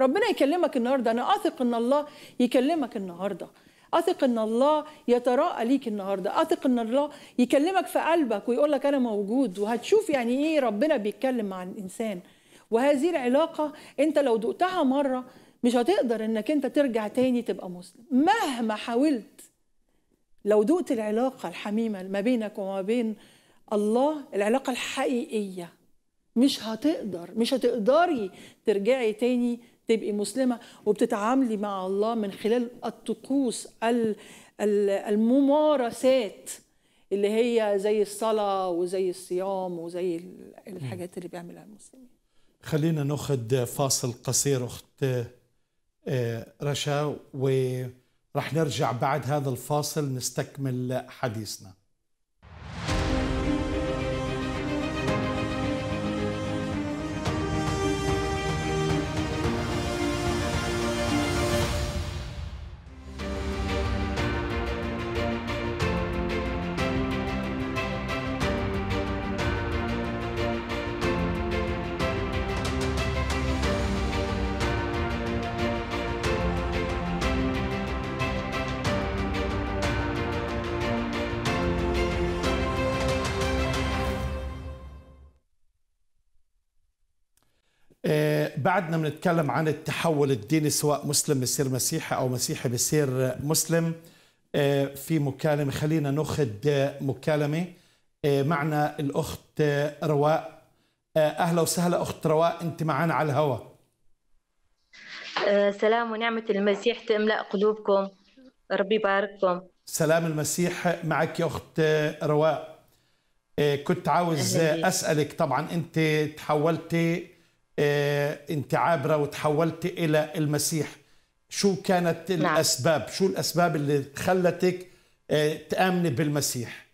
ربنا يكلمك النهارده انا اثق ان الله يكلمك النهارده اثق ان الله يتراءى ليك النهارده اثق ان الله يكلمك في قلبك ويقول لك انا موجود وهتشوف يعني ايه ربنا بيتكلم مع الانسان وهذه العلاقه انت لو دقتها مره مش هتقدر انك انت ترجع تاني تبقى مسلم مهما حاولت لو دقت العلاقه الحميمه ما بينك وما بين الله العلاقه الحقيقيه مش هتقدر مش هتقدري ترجعي تاني تبقي مسلمة وبتتعاملي مع الله من خلال الطقوس الممارسات اللي هي زي الصلاة وزي الصيام وزي الحاجات اللي بيعملها المسلمين خلينا ناخد فاصل قصير أخت آه، رشا ورح نرجع بعد هذا الفاصل نستكمل حديثنا قعدنا بنتكلم عن التحول الديني سواء مسلم بصير مسيحي او مسيحي بصير مسلم آه، في مكالمه خلينا ناخذ مكالمه آه، معنا الاخت رواء آه، اهلا وسهلا اخت رواء انت معنا على الهواء سلام ونعمه المسيح تملا قلوبكم ربي يبارككم سلام المسيح معك يا اخت رواء كنت عاوز اسالك طبعا انت تحولتي آه، انت عابره وتحولت الى المسيح شو كانت نعم. الاسباب شو الاسباب اللي خلتك آه، تامني بالمسيح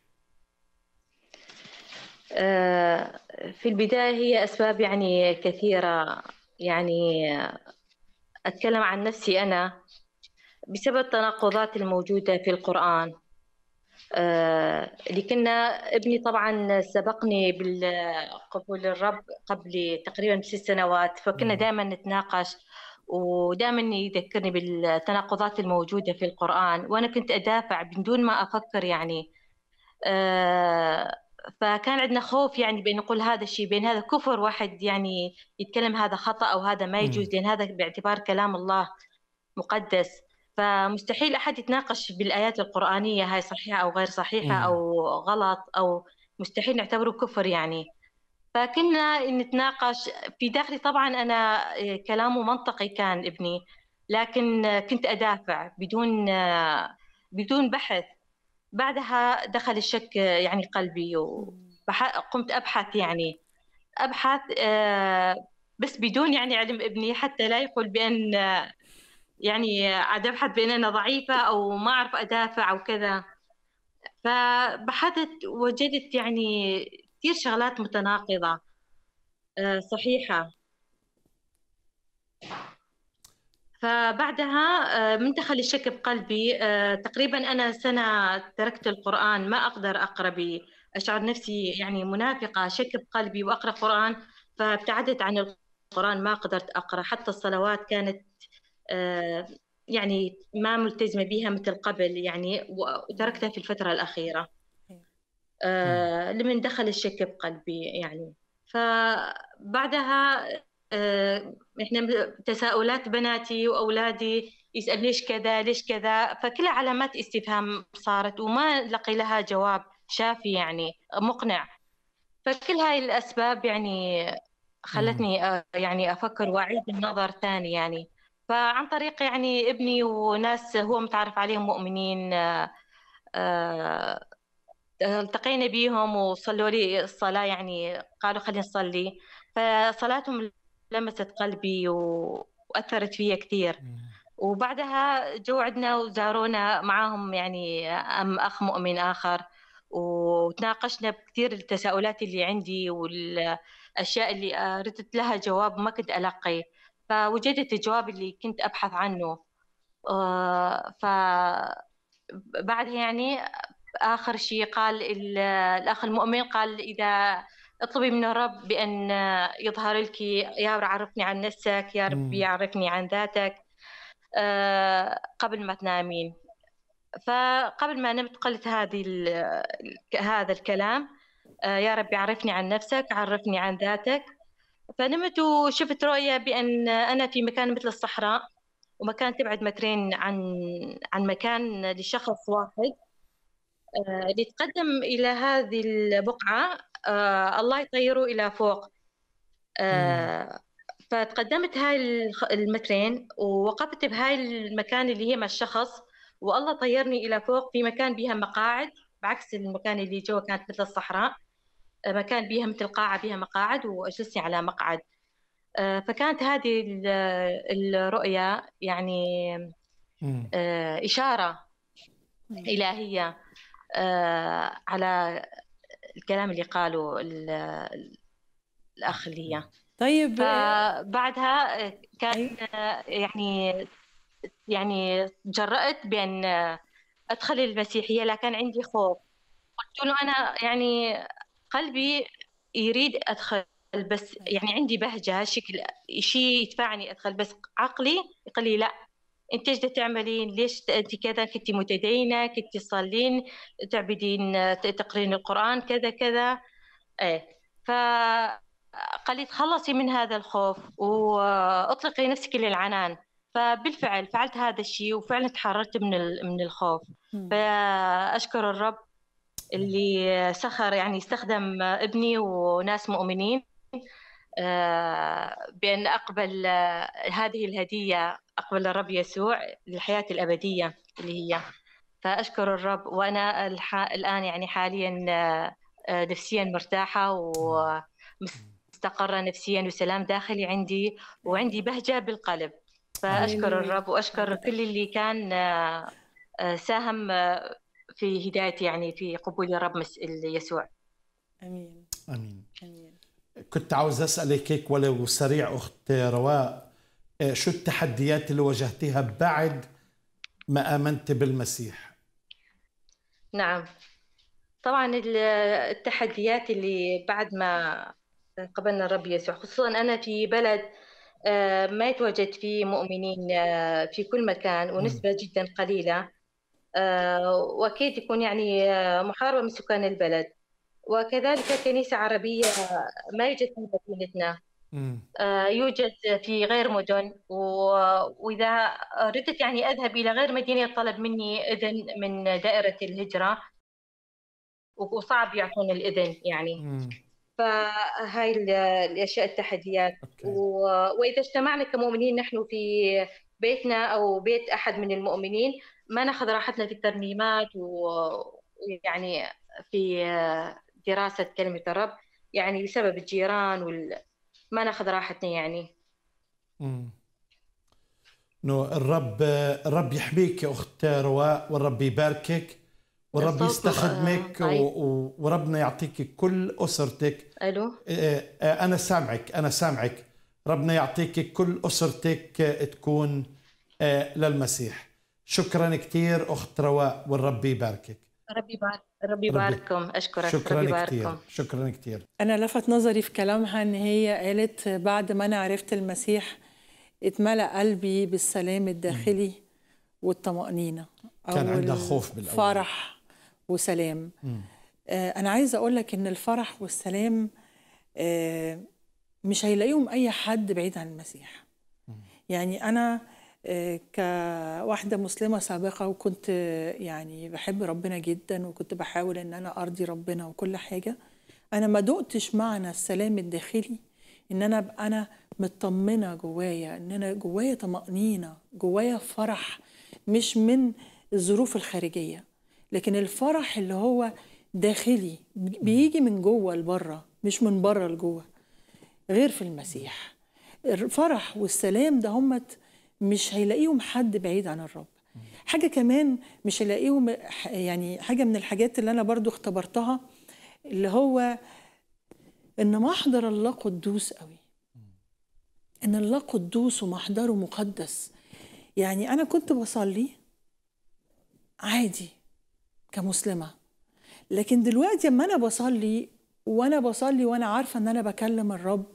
آه، في البدايه هي اسباب يعني كثيره يعني اتكلم عن نفسي انا بسبب التناقضات الموجوده في القران اللي آه، كنا ابني طبعا سبقني بالقبول الرب قبل تقريبا ست سنوات فكنا دائما نتناقش ودائما يذكرني بالتناقضات الموجودة في القرآن وأنا كنت أدافع بدون ما أفكر يعني آه، فكان عندنا خوف يعني بأن نقول هذا الشيء بين هذا كفر واحد يعني يتكلم هذا خطأ أو هذا ما يجوز لأن هذا باعتبار كلام الله مقدس فمستحيل أحد يتناقش بالآيات القرآنية هاي صحيحة أو غير صحيحة أو غلط أو مستحيل نعتبره كفر يعني فكنا نتناقش في داخلي طبعا أنا آه، كلامه منطقي كان ابني لكن آه، كنت أدافع بدون آه، بدون بحث بعدها دخل الشك يعني قلبي وقمت أبحث يعني أبحث بس بدون يعني علم ابني حتى لا يقول بأن يعني عاد ابحث بان ضعيفه او ما اعرف ادافع او كذا فبحثت وجدت يعني كثير شغلات متناقضه آه، صحيحه فبعدها آه، من دخل الشك بقلبي آه، تقريبا انا سنه تركت القران ما اقدر اقرا بي اشعر نفسي يعني منافقه شك بقلبي واقرا قران فابتعدت عن القران ما قدرت اقرا حتى الصلوات كانت آه، يعني ما ملتزمة بها مثل قبل يعني وتركتها في الفترة الأخيرة إيه. آه، لمن دخل الشك بقلبي يعني فبعدها آه، احنا تساؤلات بناتي واولادي يسال ليش كذا ليش كذا فكلها علامات استفهام صارت وما لقي لها جواب شافي يعني مقنع فكل هاي الاسباب يعني خلتني يعني افكر واعيد النظر ثاني يعني فعن طريق يعني ابني وناس هو متعرف عليهم مؤمنين آه، آه، التقينا بيهم وصلوا لي الصلاة يعني قالوا خلينا نصلي فصلاتهم لمست قلبي وأثرت فيا كثير وبعدها جو عندنا وزارونا معاهم يعني أم أخ مؤمن آخر وتناقشنا بكثير التساؤلات اللي عندي والأشياء اللي أردت لها جواب ما كنت ألقي فوجدت الجواب اللي كنت أبحث عنه آه، فبعدها يعني آخر شيء قال الأخ المؤمن قال إذا اطلبي من الرب بأن يظهر لك يا رب عرفني عن نفسك يا رب يعرفني عن ذاتك آه، قبل ما تنامين فقبل ما نمت قلت هذه هذا الكلام آه، يا رب عرفني عن نفسك عرفني عن ذاتك فنمت وشفت رؤية بأن أنا في مكان مثل الصحراء ومكان تبعد مترين عن عن مكان لشخص واحد اللي آه، تقدم إلى هذه البقعة آه، الله يطيره إلى فوق آه، فتقدمت هاي المترين ووقفت بهاي المكان اللي هي مع الشخص والله طيرني إلى فوق في مكان بها مقاعد بعكس المكان اللي جوا كانت مثل الصحراء مكان بيها مثل قاعة بيها مقاعد وأجلسني على مقعد آه، فكانت هذه الرؤية يعني آه، إشارة إلهية آه، على الكلام اللي قاله الأخ لي طيب بعدها كان أيوه. يعني يعني جرأت بأن أدخل المسيحية لكن عندي خوف قلت له أنا يعني قلبي يريد أدخل بس يعني عندي بهجة شكل شيء يدفعني أدخل بس عقلي يقول لي لا انت ايش تعملين ليش انت كذا كنت متدينه كنت تصلين تعبدين تقرين القران كذا كذا ايه فقال لي تخلصي من هذا الخوف واطلقي نفسك للعنان فبالفعل فعلت هذا الشيء وفعلا تحررت من من الخوف فاشكر الرب اللي سخر يعني استخدم ابني وناس مؤمنين آه، بأن أقبل آه، هذه الهدية أقبل الرب يسوع للحياة الأبدية اللي هي فأشكر الرب وأنا الآن يعني حاليا آه، نفسيا مرتاحة ومستقرة نفسيا وسلام داخلي عندي وعندي بهجة بالقلب فأشكر الرب وأشكر كل اللي كان ساهم في هداية يعني في قبول يا رب يسوع امين امين امين كنت عاوز اسالك هيك ولو سريع اخت رواء آه، شو التحديات اللي واجهتيها بعد ما امنت بالمسيح نعم طبعا التحديات اللي بعد ما قبلنا الرب يسوع خصوصا انا في بلد آه، ما يتواجد فيه مؤمنين آه، في كل مكان ونسبه جدا قليله آه، واكيد يكون يعني آه، محاربه من سكان البلد وكذلك كنيسه عربيه ما يوجد في مدينتنا آه، يوجد في غير مدن واذا ردت يعني اذهب الى غير مدينه يطلب مني اذن من دائره الهجره وصعب يعطون الاذن يعني فهاي الاشياء التحديات okay. واذا اجتمعنا كمؤمنين نحن في بيتنا او بيت احد من المؤمنين ما ناخذ راحتنا في الترميمات ويعني في دراسة كلمة الرب يعني بسبب الجيران وال... ما ناخذ راحتنا يعني امم نو الرب الرب يحميك يا اخت رواء والرب يباركك والرب يستخدمك آه. و... وربنا يعطيك كل اسرتك الو آه، آه، انا سامعك انا سامعك ربنا يعطيك كل اسرتك آه، تكون للمسيح شكرا كثير اخت رواء والرب يباركك ربي ربي يباركم اشكرك شكرا ربي يباركم شكرا كثير انا لفت نظري في كلامها ان هي قالت بعد ما انا عرفت المسيح اتملأ قلبي بالسلام الداخلي والطمانينه والطمأنينة كان عندها خوف بالأول فرح وسلام آه أنا عايزة أقول لك إن الفرح والسلام آه مش هيلاقيهم أي حد بعيد عن المسيح يعني أنا كواحدة مسلمة سابقة وكنت يعني بحب ربنا جدا وكنت بحاول ان انا ارضي ربنا وكل حاجة انا ما دقتش معنى السلام الداخلي ان انا ابقى انا مطمنة جوايا ان انا جوايا طمأنينة جوايا فرح مش من الظروف الخارجية لكن الفرح اللي هو داخلي بيجي من جوه لبره مش من بره لجوه غير في المسيح الفرح والسلام ده همت مش هيلاقيهم حد بعيد عن الرب حاجه كمان مش هيلاقيهم يعني حاجه من الحاجات اللي انا برضو اختبرتها اللي هو ان محضر الله قدوس قوي ان الله قدوس ومحضره مقدس يعني انا كنت بصلي عادي كمسلمه لكن دلوقتي اما انا بصلي وانا بصلي وانا عارفه ان انا بكلم الرب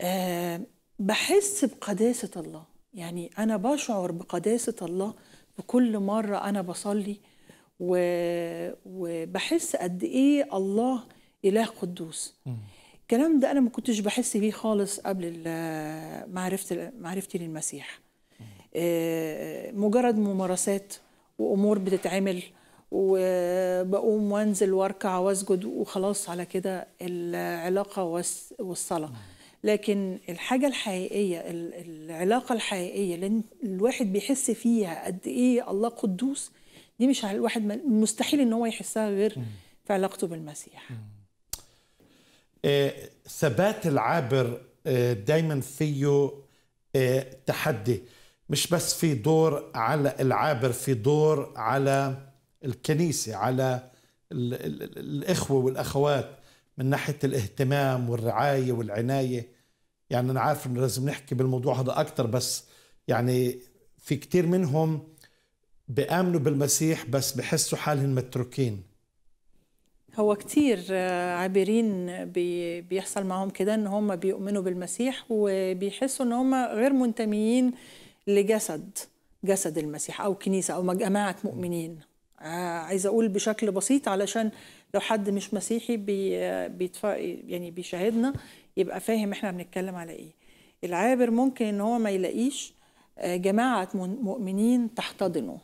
أه بحس بقداسه الله يعني أنا بشعر بقداسة الله بكل مرة أنا بصلي و... وبحس قد إيه الله إله قدوس الكلام ده أنا ما كنتش بحس بيه خالص قبل معرفتي معرفتي للمسيح آه، مجرد ممارسات وأمور بتتعمل وبقوم وانزل واركع واسجد وخلاص على كده العلاقه والصلاه لكن الحاجة الحقيقية العلاقة الحقيقية اللي الواحد بيحس فيها قد إيه الله قدوس دي مش الواحد مستحيل إن هو يحسها غير في علاقته بالمسيح آه، ثبات العابر آه، دايما فيه آه، تحدي مش بس في دور على العابر في دور على الكنيسة على الإخوة والأخوات من ناحيه الاهتمام والرعايه والعنايه يعني انا عارف انه لازم نحكي بالموضوع هذا اكثر بس يعني في كثير منهم بآمنوا بالمسيح بس بحسوا حالهم متروكين هو كتير آه، عابرين بيحصل معهم كده ان هم بيؤمنوا بالمسيح وبيحسوا ان هم غير منتميين لجسد جسد المسيح او كنيسه او جماعه مؤمنين آه، عايزه اقول بشكل بسيط علشان لو حد مش مسيحي بي بيتف... يعني بيشاهدنا يبقى فاهم احنا بنتكلم على ايه العابر ممكن ان هو ما يلاقيش آه، جماعه مؤمنين تحتضنه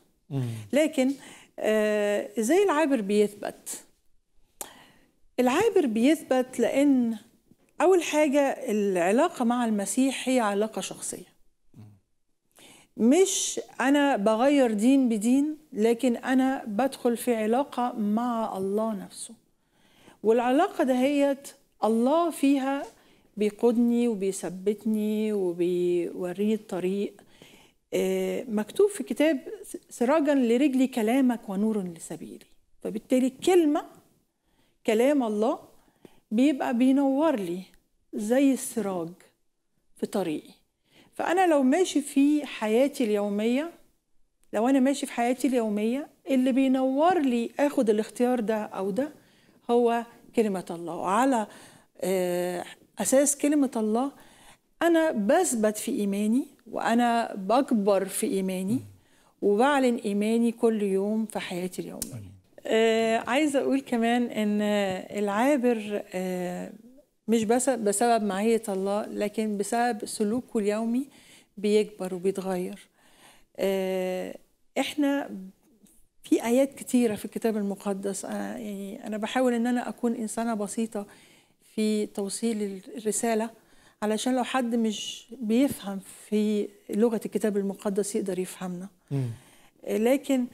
لكن آه، ازاي العابر بيثبت العابر بيثبت لان اول حاجه العلاقه مع المسيح هي علاقه شخصيه مش أنا بغير دين بدين لكن أنا بدخل في علاقة مع الله نفسه والعلاقة دهيت الله فيها بيقودني وبيثبتني وبيوريني الطريق آه، مكتوب في كتاب سراجا لرجلي كلامك ونور لسبيلي فبالتالي كلمة كلام الله بيبقى بينور لي زي السراج في طريقي فأنا لو ماشي في حياتي اليومية لو أنا ماشي في حياتي اليومية اللي بينور لي آخد الاختيار ده أو ده هو كلمة الله وعلى آه، أساس كلمة الله أنا بثبت في إيماني وأنا بكبر في إيماني وبعلن إيماني كل يوم في حياتي اليومية آه، عايزة أقول كمان إن العابر آه مش بس بسبب معية الله لكن بسبب سلوكه اليومي بيكبر وبيتغير آه، احنا في آيات كتيرة في الكتاب المقدس أنا آه، يعني أنا بحاول إن أنا أكون إنسانة بسيطة في توصيل الرسالة علشان لو حد مش بيفهم في لغة الكتاب المقدس يقدر يفهمنا لكن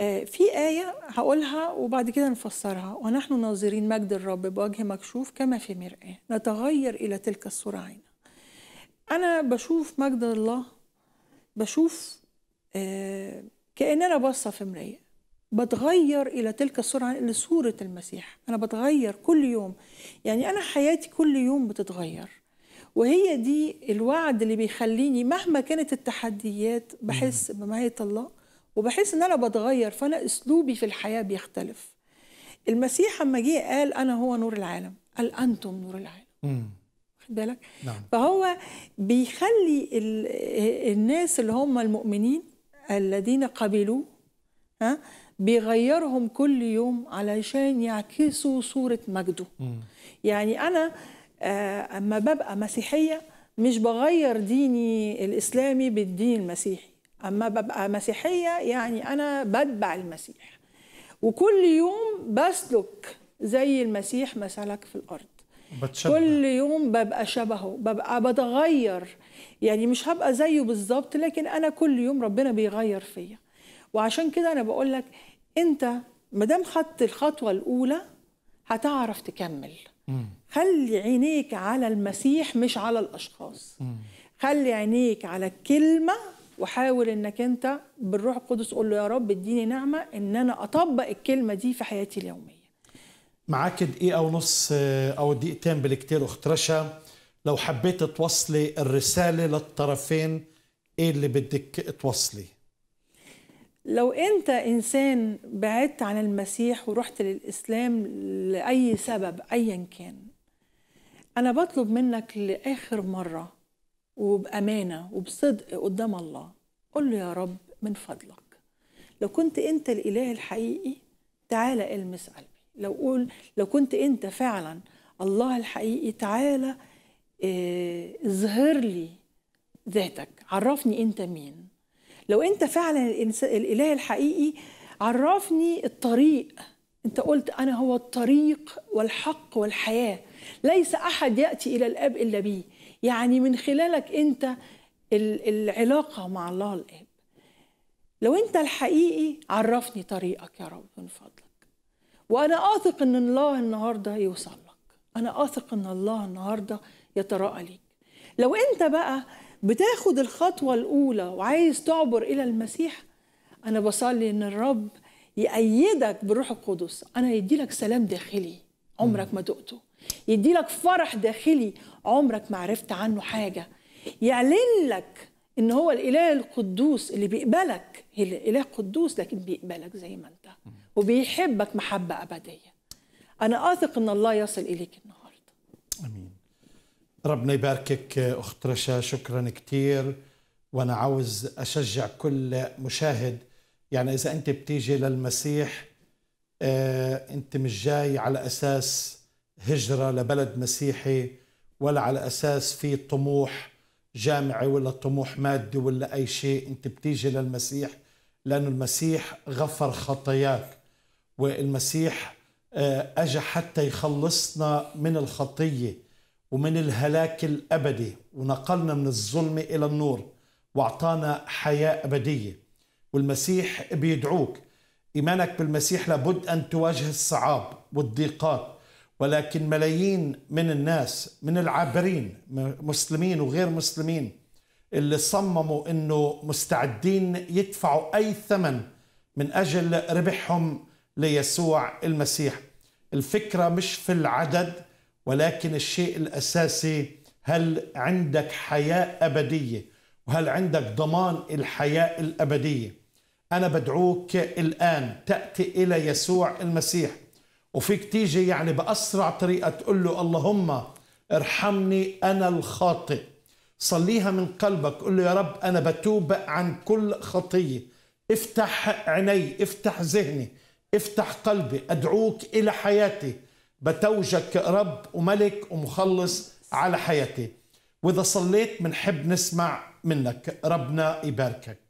آه، في آية هقولها وبعد كده نفسرها ونحن ناظرين مجد الرب بوجه مكشوف كما في مرآة نتغير إلى تلك الصورة عينا أنا بشوف مجد الله بشوف آه، كأن أنا باصة في مراية بتغير إلى تلك الصورة لصورة المسيح أنا بتغير كل يوم يعني أنا حياتي كل يوم بتتغير وهي دي الوعد اللي بيخليني مهما كانت التحديات بحس بمعية الله وبحس ان انا بتغير فانا اسلوبي في الحياه بيختلف المسيح اما جه قال انا هو نور العالم قال انتم نور العالم واخد بالك نعم. فهو بيخلي الناس اللي هم المؤمنين الذين قبلوه ها بيغيرهم كل يوم علشان يعكسوا صورة مجده مم. يعني أنا آه، أما ببقى مسيحية مش بغير ديني الإسلامي بالدين المسيحي اما ببقى مسيحيه يعني انا بتبع المسيح وكل يوم بسلك زي المسيح ما سلك في الارض بتشبه. كل يوم ببقى شبهه ببقى بتغير يعني مش هبقى زيه بالظبط لكن انا كل يوم ربنا بيغير فيا وعشان كده انا بقول لك انت ما دام خدت الخطوه الاولى هتعرف تكمل مم. خلي عينيك على المسيح مش على الاشخاص مم. خلي عينيك على الكلمه وحاول انك انت بالروح القدس قول له يا رب اديني نعمه ان انا اطبق الكلمه دي في حياتي اليوميه معاك دقيقه ونص آه، او دقيقتين بالكتير رشا لو حبيت توصلي الرساله للطرفين ايه اللي بدك توصلي لو انت انسان بعدت عن المسيح ورحت للاسلام لاي سبب ايا كان انا بطلب منك لاخر مره وبأمانة وبصدق قدام الله قل له يا رب من فضلك لو كنت أنت الإله الحقيقي تعالى المس قلبي لو قول لو كنت أنت فعلا الله الحقيقي تعالى آه، اظهر لي ذاتك عرفني أنت مين لو أنت فعلا الإله الحقيقي عرفني الطريق أنت قلت أنا هو الطريق والحق والحياة ليس أحد يأتي إلى الآب إلا بيه يعني من خلالك انت العلاقه مع الله الاب لو انت الحقيقي عرفني طريقك يا رب من فضلك وانا اثق ان الله النهارده يوصل لك انا اثق ان الله النهارده يتراءى ليك لو انت بقى بتاخد الخطوه الاولى وعايز تعبر الى المسيح انا بصلي ان الرب يأيدك بالروح القدس انا يديلك سلام داخلي عمرك ما دقته يديلك فرح داخلي عمرك ما عرفت عنه حاجه يعلن لك ان هو الاله القدوس اللي بيقبلك الاله قدوس لكن بيقبلك زي ما انت وبيحبك محبه ابديه انا اثق ان الله يصل اليك النهارده امين ربنا يباركك اخت رشا شكرا كثير وانا عاوز اشجع كل مشاهد يعني اذا انت بتيجي للمسيح آه، انت مش جاي على اساس هجرة لبلد مسيحي ولا على أساس في طموح جامعي ولا طموح مادي ولا أي شيء أنت بتيجي للمسيح لأن المسيح غفر خطاياك والمسيح آه، أجا حتى يخلصنا من الخطية ومن الهلاك الأبدي ونقلنا من الظلم إلى النور وأعطانا حياة أبدية والمسيح بيدعوك إيمانك بالمسيح لابد أن تواجه الصعاب والضيقات ولكن ملايين من الناس من العابرين مسلمين وغير مسلمين اللي صمموا انه مستعدين يدفعوا اي ثمن من اجل ربحهم ليسوع المسيح. الفكره مش في العدد ولكن الشيء الاساسي هل عندك حياه ابديه؟ وهل عندك ضمان الحياه الابديه؟ انا بدعوك الان تاتي الى يسوع المسيح. وفيك تيجي يعني بأسرع طريقة تقول له اللهم ارحمني أنا الخاطئ صليها من قلبك قل له يا رب أنا بتوب عن كل خطية افتح عيني افتح ذهني افتح قلبي أدعوك إلى حياتي بتوجك رب وملك ومخلص على حياتي وإذا صليت منحب نسمع منك ربنا يباركك